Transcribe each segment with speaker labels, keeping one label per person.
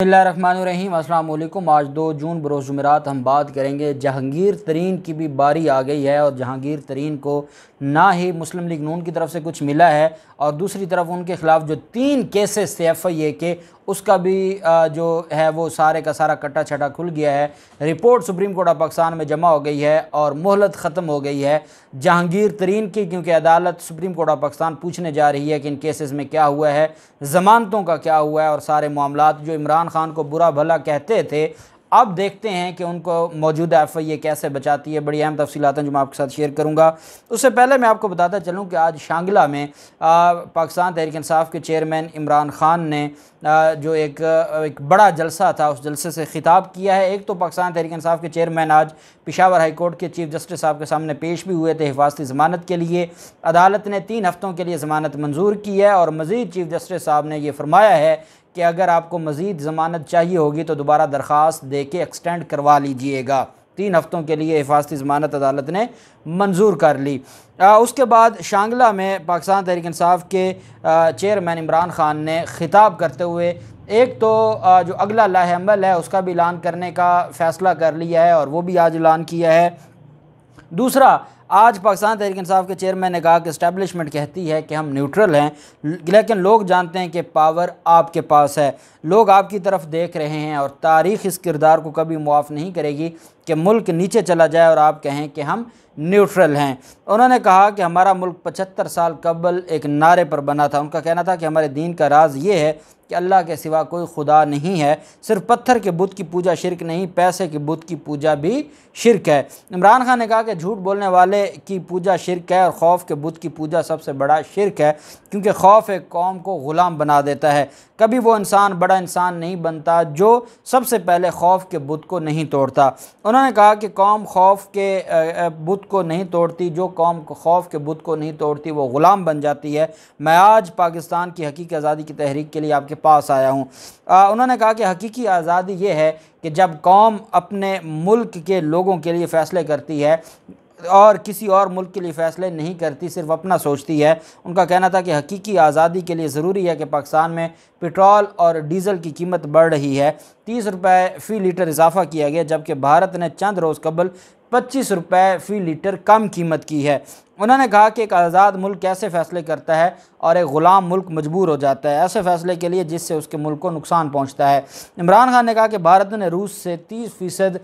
Speaker 1: अल्लाम आज दो जून बरोज़ जुमेरात हम बात करेंगे जहांगीर तरीन की भी बारी आ गई है और जहांगीर तरीन को ना ही मुस्लिम लीग नून की तरफ से कुछ मिला है और दूसरी तरफ उनके खिलाफ जो तीन केसेस थे एफ आई ए के उसका भी जो है वो सारे का सारा कट्टा छटा खुल गया है report Supreme Court of Pakistan में जमा हो गई है और मोहलत ख़त्म हो गई है जहांगीर तरीन की क्योंकि अदालत सुप्रीम कोर्ट ऑफ पाकिस्तान पूछने जा रही है कि इन केसेस में क्या हुआ है ज़मानतों का क्या हुआ है और सारे मामला जो इमरान खान को बुरा भला कहते थे अब देखते हैं कि उनको मौजूदा एफ आई ए कैसे बचाती है बड़ी अहम तफसीत जो मैं आपके साथ शेयर करूँगा उससे पहले मैं आपको बताता चलूँ कि आज शांगला में पाकिस्तान तहरीक इंसाफ के चेयरमैन इमरान ख़ान ने आ, जो एक, एक बड़ा जलसा था उस जलसे से खिताब किया है एक तो पाकिस्तान तहरीक इंसाफ के चेयरमैन आज पिशावर हाई कोर्ट के चीफ जस्टिस साहब के सामने पेश भी हुए थे हिफाजती ज़मानत के लिए अदालत ने तीन हफ़्तों के लिए ज़मानत मंजूर की है और मज़ीद चीफ जस्टिस साहब ने यह फरमाया है कि अगर आपको मज़ीद ज़मानत चाहिए होगी तो दोबारा दरख्वास्त दे के एक्सटेंड करवा लीजिएगा तीन हफ़्तों के लिए हिफाजती ज़मानत अदालत ने मंजूर कर ली आ, उसके बाद शांगला में पाकिस्तान तहरीक इंसाफ के चेयरमैन इमरान ख़ान ने खिताब करते हुए एक तो जो अगला लाहमल है उसका भी ऐलान करने का फ़ैसला कर लिया है और वो भी आज ऐलान किया है दूसरा आज पाकिस्तान तहरीक इंसाफ के चेयरमैन ने कहा कि इस्टेबलिशमेंट कहती है कि हम न्यूट्रल हैं लेकिन लोग जानते हैं कि पावर आपके पास है लोग आपकी तरफ देख रहे हैं और तारीख इस किरदार को कभी मुआफ़ नहीं करेगी कि मुल्क नीचे चला जाए और आप कहें कि हम न्यूट्रल हैं उन्होंने कहा कि हमारा मुल्क पचहत्तर साल कबल एक नारे पर बना था उनका कहना था कि हमारे दीन का राज ये है कि अल्लाह के सिवा कोई खुदा नहीं है सिर्फ पत्थर के बुत की पूजा शिरक नहीं पैसे के बुत की पूजा भी शिरक है इमरान खान ने कहा कि झूठ बोलने वाले की पूजा शिरक है और खौफ के बुत की पूजा सबसे बड़ा शिरक है क्योंकि खौफ एक कौम को ग़ुलाम बना देता है कभी वो इंसान बड़ा इंसान नहीं बनता जो सबसे पहले खौफ के बुत को नहीं तोड़ता उन्होंने कहा कि कौम खौफ के बुत को नहीं तोड़ती जो कौम खौफ के बुत को नहीं तोड़ती वो ग़ुलाम बन जाती है मैं आज पाकिस्तान की हकीकी आज़ादी की तहरीक के लिए आपके पास आया हूँ उन्होंने कहा कि हकीकी आज़ादी ये है कि जब कौम अपने मुल्क के लोगों के लिए फ़ैसले करती है और किसी और मुल्क के लिए फ़ैसले नहीं करती सिर्फ अपना सोचती है उनका कहना था कि हकीकी आज़ादी के लिए ज़रूरी है कि पाकिस्तान में पेट्रोल और डीज़ल की कीमत बढ़ रही है तीस रुपये फ़ी लीटर इजाफा किया गया जबकि भारत ने चंद रोज़ कबल पच्चीस रुपये फ़ी लीटर कम कीमत की है उन्होंने कहा कि एक आज़ाद मुल्क कैसे फ़ैसले करता है और एक ग़ुलाम मुल्क मजबूर हो जाता है ऐसे फ़ैसले के लिए जिससे उसके मुल्क को नुकसान पहुंचता है इमरान खान ने कहा कि भारत ने रूस से 30 फ़ीसद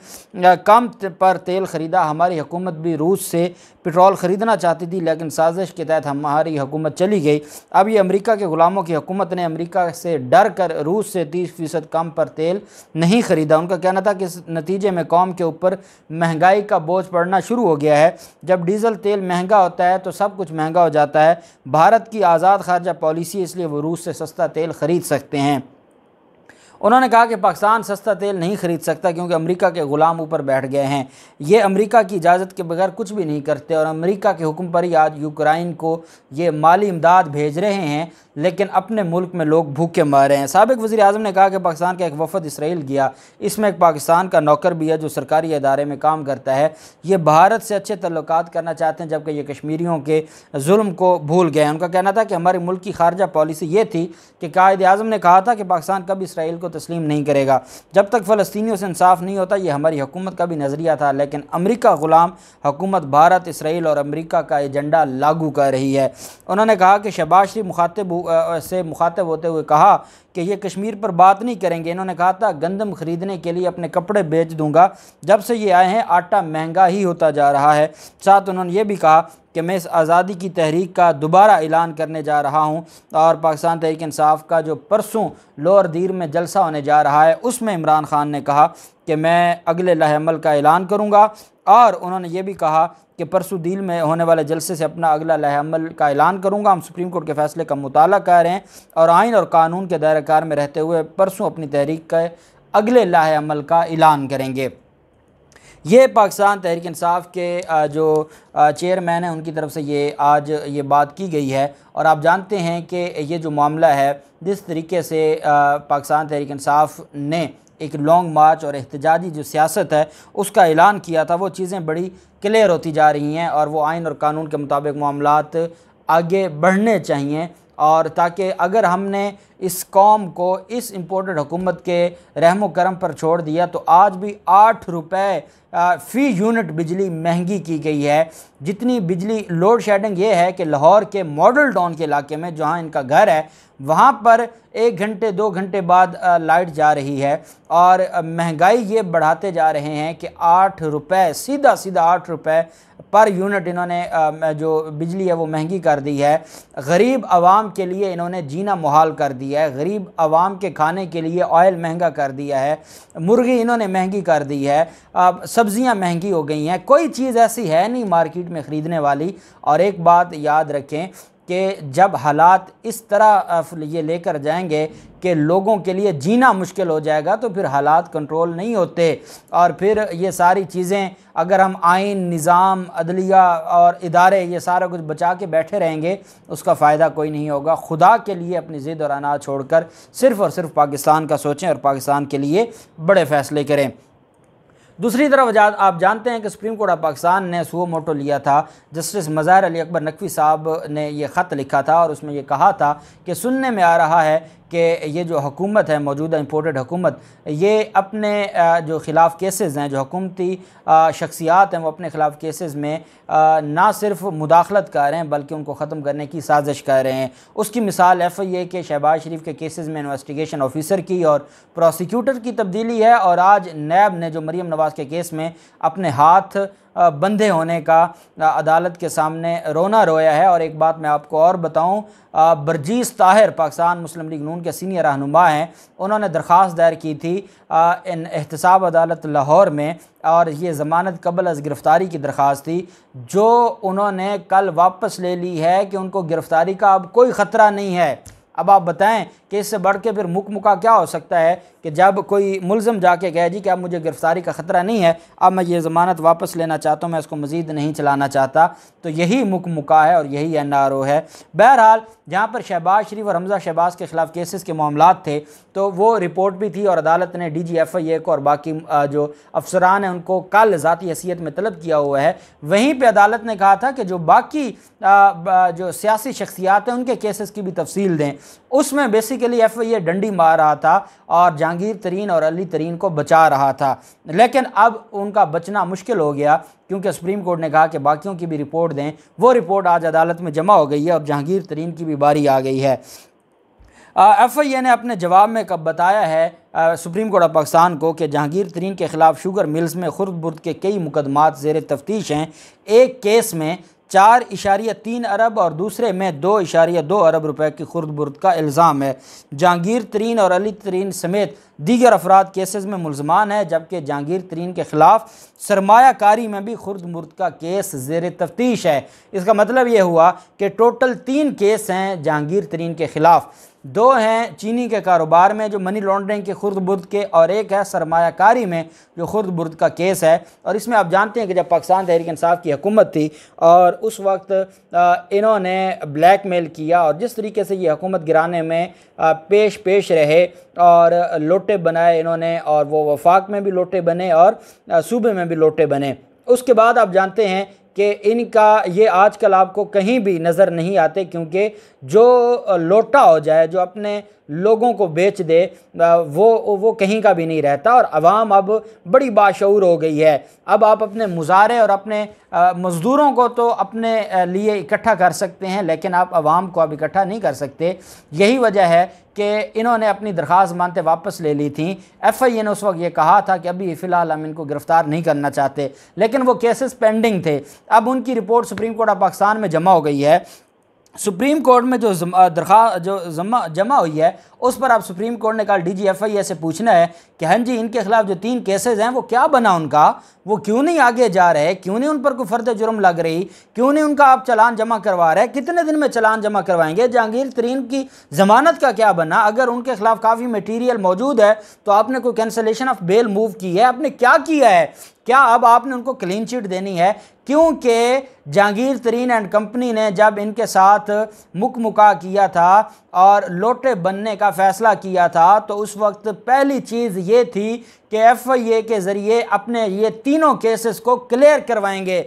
Speaker 1: कम पर तेल ख़रीदा हमारी हुकूमत भी रूस से पेट्रोल ख़रीदना चाहती थी लेकिन साजिश के तहत हमारी हुकूमत चली गई अब ये अमरीका के ग़ुलामों की हुकूमत ने अमरीका से डर कर रूस से तीस फ़ीसद कम पर तेल नहीं ख़रीदा उनका कहना था कि इस नतीजे में कौम के ऊपर महंगाई का बोझ पड़ना शुरू हो गया है जब डीज़ल तेल महंगा होता है तो सब कुछ महंगा हो जाता है भारत की आज़ाद खारजा पॉलिसी इसलिए वो रूस से सस्ता तेल ख़रीद सकते हैं उन्होंने कहा कि पाकिस्तान सस्ता तेल नहीं खरीद सकता क्योंकि अमेरिका के ग़ुलाम ऊपर बैठ गए हैं ये अमेरिका की इजाज़त के बगैर कुछ भी नहीं करते और अमेरिका के हुक्म पर ही आज यूक्राइन को ये माली इमदाद भेज रहे हैं लेकिन अपने मुल्क में लोग भूखे मारे रहे हैं सबक वजी अजम ने कहा कि पाकिस्तान का एक वफद इसराइल गया इसमें एक पाकिस्तान का नौकर भी है जो सरकारी अदारे में काम करता है ये भारत से अच्छे तल्लक करना चाहते हैं जबकि ये कश्मीरियों के जुल्म को भूल गए हैं उनका कहना था कि हमारे मुल्क की खारजा पॉलिसी ये थी कि कायद अजम ने कहा था कि पाकिस्तान कभी इसराइल को तस्लीम नहीं करेगा जब तक फ़लस्तियों से इंसाफ नहीं होता ये हमारी हुकूमत का भी नज़रिया था लेकिन अमरीका ग़ुलाम हुकूमत भारत इसराइल और अमरीका का एजेंडा लागू कर रही है उन्होंने कहा कि शबाज मुखातब से मुखातब होते हुए कहा कि ये कश्मीर पर बात नहीं करेंगे इन्होंने कहा था गंदम ख़रीदने के लिए अपने कपड़े बेच दूंगा जब से ये आए हैं आटा महंगा ही होता जा रहा है साथ उन्होंने ये भी कहा कि मैं इस आज़ादी की तहरीक का दोबारा ऐलान करने जा रहा हूँ और पाकिस्तान तहरीक इंसाफ का जो परसों लोअर दीर में जलसा होने जा रहा है उसमें इमरान खान ने कहा कि मैं अगले लहमल का ऐलान करूँगा और उन्होंने ये भी कहा कि परसों दिल में होने वाले जलसे से अपना अगला लहमल का ऐलान करूँगा हम सुप्रीम कोर्ट के फैसले का मुताल कर रहे हैं और आइन और कानून के दायरे सरकार में रहते हुए परसों अपनी तहरीक के अगले लाह अमल का ऐलान करेंगे ये पाकिस्तान तहरीक इंसाफ के जो चेयरमैन हैं उनकी तरफ से ये आज ये बात की गई है और आप जानते हैं कि ये जो मामला है जिस तरीके से पाकिस्तान तहरीक इंसाफ ने एक लॉन्ग मार्च और एहतजाजी जो सियासत है उसका ऐलान किया था वो चीज़ें बड़ी क्लियर होती जा रही हैं और वो आइन और कानून के मुताबिक मामला आगे बढ़ने चाहिए और ताकि अगर हमने इस कौम को इस इम्पोर्टेड हुकूमत के रहम करम पर छोड़ दिया तो आज भी आठ रुपये फ़ी यूनिट बिजली महंगी की गई है जितनी बिजली लोड शेडिंग ये है कि लाहौर के मॉडल टाउन के इलाके में जहाँ इनका घर है वहाँ पर एक घंटे दो घंटे बाद लाइट जा रही है और महंगाई ये बढ़ाते जा रहे हैं कि आठ रुपये सीधा सीधा आठ रुपये पर यूनिट इन्होंने जो बिजली है वो महंगी कर दी है गरीब आवाम के लिए इन्होंने जीना मुहाल कर दिया दिया है गरीब आवाम के खाने के लिए ऑयल महंगा कर दिया है मुर्गी इन्होंने महंगी कर दी है सब्जियां सब्ज़ियाँ महंगी हो गई हैं कोई चीज़ ऐसी है नहीं मार्केट में ख़रीदने वाली और एक बात याद रखें कि जब हालात इस तरह ये लेकर जाएंगे कि लोगों के लिए जीना मुश्किल हो जाएगा तो फिर हालात कंट्रोल नहीं होते और फिर ये सारी चीज़ें अगर हम आइन निज़ाम अदलिया और इदारे ये सारा कुछ बचा के बैठे रहेंगे उसका फ़ायदा कोई नहीं होगा खुदा के लिए अपनी ज़िद और अनाज छोड़कर सिर्फ़ और सिर्फ पाकिस्तान का सोचें और पाकिस्तान के लिए बड़े फ़ैसले करें दूसरी तरफ आप जानते हैं कि सुप्रीम कोर्ट ऑफ पाकिस्तान ने सो मोटो लिया था जस्टिस मज़ार अली अकबर नकवी साहब ने यह ख़त लिखा था और उसमें यह कहा था कि सुनने में आ रहा है कि ये जो हुकूमत है मौजूदा इम्पोर्टेड हुकूमत ये अपने जो ख़िलाफ़ केसेस हैं जो हकूमती शख्सियात हैं वो अपने ख़िलाफ़ केसेस में ना सिर्फ मुदाखलत कर रहे हैं बल्कि उनको ख़त्म करने की साजिश कर रहे हैं उसकी मिसाल एफ आई ए के शहबाज शरीफ के केसेस में इन्वेस्टिगेशन ऑफिसर की और प्रोसिक्यूटर की तब्दीली है और आज नैब ने जो मरीम नवाज़ के केस में अपने हाथ बंधे होने का अदालत के सामने रोना रोया है और एक बात मैं आपको और बताऊं बरजीस ताहिर पाकिस्तान मुस्लिम लीग नून के सीनियर रहनुमा हैं उन्होंने दरख्वास्त दायर की थी इन एहतसाब अदालत लाहौर में और ये ज़मानत कबल अज़ गिरफ़्तारी की दरख्वास्त थी जो उन्होंने कल वापस ले ली है कि उनको गिरफ़्तारी का अब कोई ख़तरा नहीं है अब आप बताएं कि इससे बढ़ के फिर मुख मुका क्या हो सकता है कि जब कोई मुलम जाके कहे जी कि अब मुझे गिरफ़्तारी का ख़तरा नहीं है अब मैं ये ज़मानत वापस लेना चाहता हूँ मैं इसको मज़ीद नहीं चलाना चाहता तो यही मुख मुका है और यही एन आर ओ है बहरहाल जहाँ पर शहबाज शरीफ और हमजा शहबाज के ख़िलाफ़ केसेस के मामला थे तो वो रिपोर्ट भी थी और अदालत ने डी जी एफ आई ए को और बाकी जो अफसरान हैं उनको कल ज़ाती हैसीत में तलब किया हुआ है वहीं पर अदालत ने कहा था कि जो बाकी जो सियासी शख्सियात हैं उनके केसेस की भी तफसील दें उसमें बेसिकली एफ ए डंडी मार रहा था और जहांगीर तरीन और अली तरीन को बचा रहा था लेकिन अब उनका बचना मुश्किल हो गया क्योंकि सुप्रीम कोर्ट ने कहा कि बाकियों की भी रिपोर्ट दें वो रिपोर्ट आज अदालत में जमा हो गई है और जहांगीर तरीन की भी बारी आ गई है एफ आई ए ने अपने जवाब में कब बताया है आ, सुप्रीम कोर्ट ऑफ पाकिस्तान को कि जहांगीर तरीन के ख़िलाफ़ शुगर मिल्स में खुर्द बुर्द के कई मुकदमात जेर तफ्तीश हैं एक केस में चार इशारिया तीन अरब और दूसरे में दो इशारिया दो अरब रुपए की खुर्द बुर्द का इल्ज़ाम है जहांगीर तरीन और अली तरीन समेत दीगर अफराद केसेस में मुलजमान है जबकि जहांगीर तरीन के ख़िलाफ़ सरमाकारी में भी खुर्द मुर्द का केस जेर तफ्तीश है इसका मतलब ये हुआ कि टोटल तीन केस हैं जहांगीर तरीन के ख़िलाफ़ दो हैं चीनी के कारोबार में जो मनी लॉन्ड्रिंग के खुर्द बुर्द के और एक है सरमाकारी में जो खुर्द बुर्द का केस है और इसमें आप जानते हैं कि जब पाकिस्तान तहरीक इंसाफ की हुकूमत थी और उस वक्त इन्होंने ब्लैक मेल किया और जिस तरीके से ये हुकूमत गिराने में पेश पेश रहे और लुट लोटे बनाए इन्होंने और वो वफाक में भी लोटे बने और सूबे में भी लोटे बने उसके बाद आप जानते हैं कि इनका ये आजकल आपको कहीं भी नज़र नहीं आते क्योंकि जो लोटा हो जाए जो अपने लोगों को बेच दे वो वो कहीं का भी नहीं रहता और आवाम अब बड़ी बाशूर हो गई है अब आप अपने मुजारे और अपने मज़दूरों को तो अपने लिए इकट्ठा कर सकते हैं लेकिन आप आवाम को अब इकट्ठा नहीं कर सकते यही वजह है कि इन्होंने अपनी दरख्वास्त मानते वापस ले ली थी एफ आई ए ने उस वक्त ये कहा था कि अभी फ़िलहाल हम इनको गिरफ़्तार नहीं करना चाहते लेकिन वो केसेस पेंडिंग थे अब उनकी report Supreme Court of Pakistan में जमा हो गई है सुप्रीम कोर्ट में जो दरखा जो जमा जमा हुई है उस पर आप सुप्रीम कोर्ट ने कहा डी जी एफ आई ए से पूछना है कि हाँ जी इनके खिलाफ जो तीन केसेस हैं वो क्या बना उनका वो क्यों नहीं आगे जा रहे क्यों नहीं उन पर कोई फर्द जुर्म लग रही क्यों नहीं उनका आप चलान जमा करवा रहे कितने दिन में चलान जमा करवाएंगे जहांगीर तरीन की जमानत का क्या बना अगर उनके खिलाफ काफ़ी मटीरियल मौजूद है तो आपने कोई कैंसलेशन ऑफ बेल मूव की है आपने क्या किया है क्या अब आपने उनको क्लीन चिट देनी है क्योंकि जहांगीर तरीन एंड कंपनी ने जब इनके साथ मुक मुका किया था और लोटे बनने का फ़ैसला किया था तो उस वक्त पहली चीज़ ये थी कि एफ आई ए के ज़रिए अपने ये तीनों केसेस को क्लियर करवाएंगे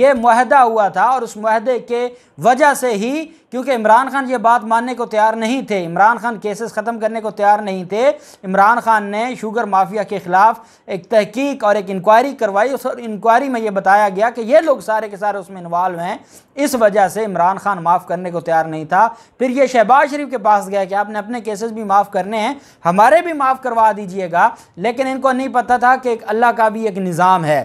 Speaker 1: ये माहदा हुआ था और उस माहदे के वजह से ही क्योंकि इमरान खान ये बात मानने को तैयार नहीं थे इमरान खान केसेस ख़त्म करने को तैयार नहीं थे इमरान खान ने शुगर माफिया के ख़िलाफ़ एक तहकीक और एक इंक्वायरी करवाई उस इंक्वायरी में ये बताया गया कि ये लोग सारे के सारे उसमें इन्वॉल्व हैं इस वजह से इमरान खान माफ़ करने को तैयार नहीं था फिर ये शहबाज शरीफ के पास गया कि आपने अपने केसेस भी माफ़ करने हैं हमारे भी माफ़ करवा दीजिएगा लेकिन इनको नहीं पता था कि अल्लाह का भी एक निज़ाम है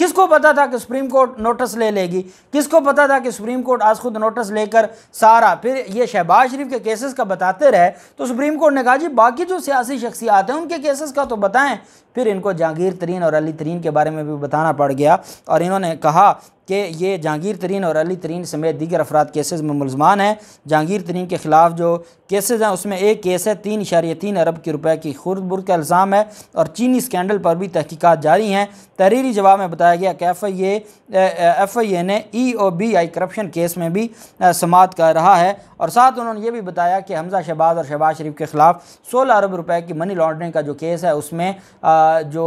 Speaker 1: किसको पता था कि सुप्रीम कोर्ट नोटिस ले लेगी किसको पता था कि सुप्रीम कोर्ट आज खुद नोटिस लेकर सारा फिर ये शहबाज शरीफ के केसेस का बताते रहे तो सुप्रीम कोर्ट ने कहा जी बाकी जो सियासी शख्सियात हैं उनके केसेस का तो बताएं फिर इनको जहांगीर तरीन और अली तरीन के बारे में भी बताना पड़ गया और इन्होंने कहा कि ये जहांगीर तरीन और अली तरीन समेत दीगर अफराद केसेस में मुलजमान हैं जहांगीर तरीन के ख़िलाफ़ जो केसेस हैं उसमें एक केस है तीन इशारे तीन अरब के रुपए की बुर का इल्ज़ाम है और चीनी स्कैंडल पर भी तहकीकत जारी हैं तहरीरी जवाब में बताया गया कि F I A F I A ने E O B I corruption case में भी समात कर रहा है और साथ उन्होंने ये भी बताया कि हमजा शहबाज और शहबाज शरीफ के ख़िलाफ़ सोलह अरब रुपये की मनी लॉन्ड्रिंग का जो केस है उसमें आ, जो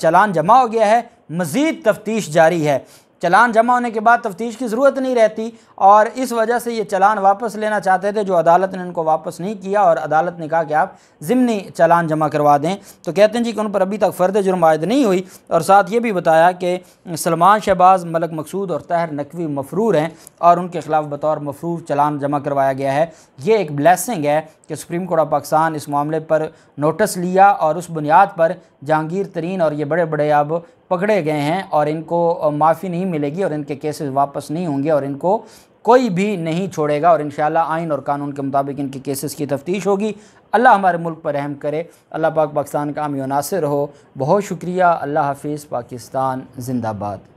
Speaker 1: चलान जमा हो गया है मज़ीद तफ्तीश जारी है चलान जमा होने के बाद तफ्तीश की ज़रूरत नहीं रहती और इस वजह से ये चलान वापस लेना चाहते थे जो अदालत ने उनको वापस नहीं किया और अदालत ने कहा कि आप ज़िमनी चालान जमा करवा दें तो कहते हैं जी कि उन पर अभी तक फ़र्द जुर्म आयद नहीं हुई और साथ ये भी बताया कि सलमान शहबाज मलक मकसूद और तहर नकवी मफरूर हैं और उनके खिलाफ बतौर मफरूर चलान जमा करवाया गया है ये एक ब्लैसिंग है कि सुप्रीम कोर्ट ऑफ पाकिस्तान इस मामले पर नोटिस लिया और उस बुनियाद पर जहांगीर तरीन और ये बड़े बड़े अब पकड़े गए हैं और इनको माफ़ी नहीं मिलेगी और इनके केसेस वापस नहीं होंगे और इनको कोई भी नहीं छोड़ेगा और इन आइन और कानून के मुताबिक इनके केसेस की तफ्तीश होगी अल्लाह हमारे मुल्क पर रहम करे अल्लाह पाक पाकिस्तान का आमी नासिर हो बहुत शुक्रिया अल्लाह हाफिज़ पाकिस्तान जिंदाबाद